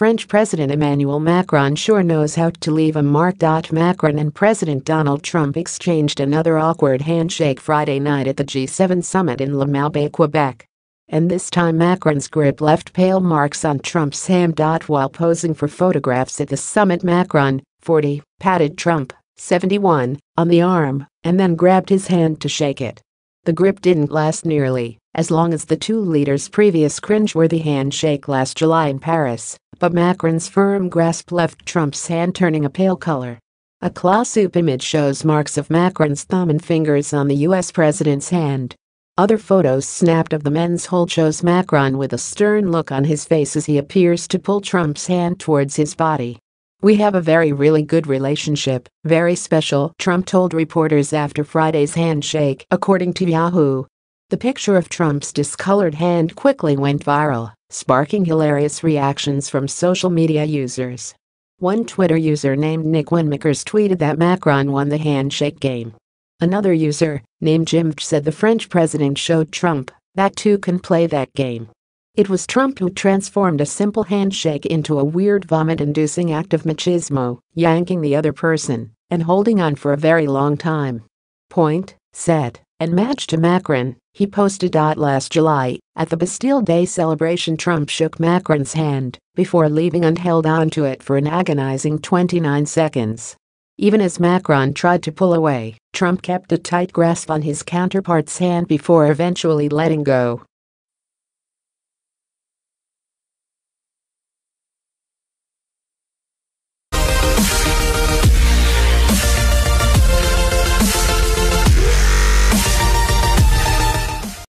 French President Emmanuel Macron sure knows how to leave a mark. Macron and President Donald Trump exchanged another awkward handshake Friday night at the G7 summit in La Malbaie, Quebec. And this time Macron's grip left pale marks on Trump's hand. While posing for photographs at the summit, Macron, 40, patted Trump, 71, on the arm and then grabbed his hand to shake it. The grip didn't last nearly as long as the two leaders' previous cringeworthy handshake last July in Paris, but Macron's firm grasp left Trump's hand turning a pale color. A claw soup image shows marks of Macron's thumb and fingers on the U.S. president's hand. Other photos snapped of the men's hold shows Macron with a stern look on his face as he appears to pull Trump's hand towards his body. We have a very really good relationship, very special, Trump told reporters after Friday's handshake, according to Yahoo. The picture of Trump's discolored hand quickly went viral sparking hilarious reactions from social media users. One Twitter user named Nick Winmakers tweeted that Macron won the handshake game. Another user, named Jim, said the French president showed Trump that too can play that game. It was Trump who transformed a simple handshake into a weird vomit inducing act of machismo, yanking the other person and holding on for a very long time. Point, set, and match to Macron, he posted. Last July, at the Bastille Day celebration Trump shook Macron's hand before leaving and held on to it for an agonizing 29 seconds. Even as Macron tried to pull away, Trump kept a tight grasp on his counterpart's hand before eventually letting go.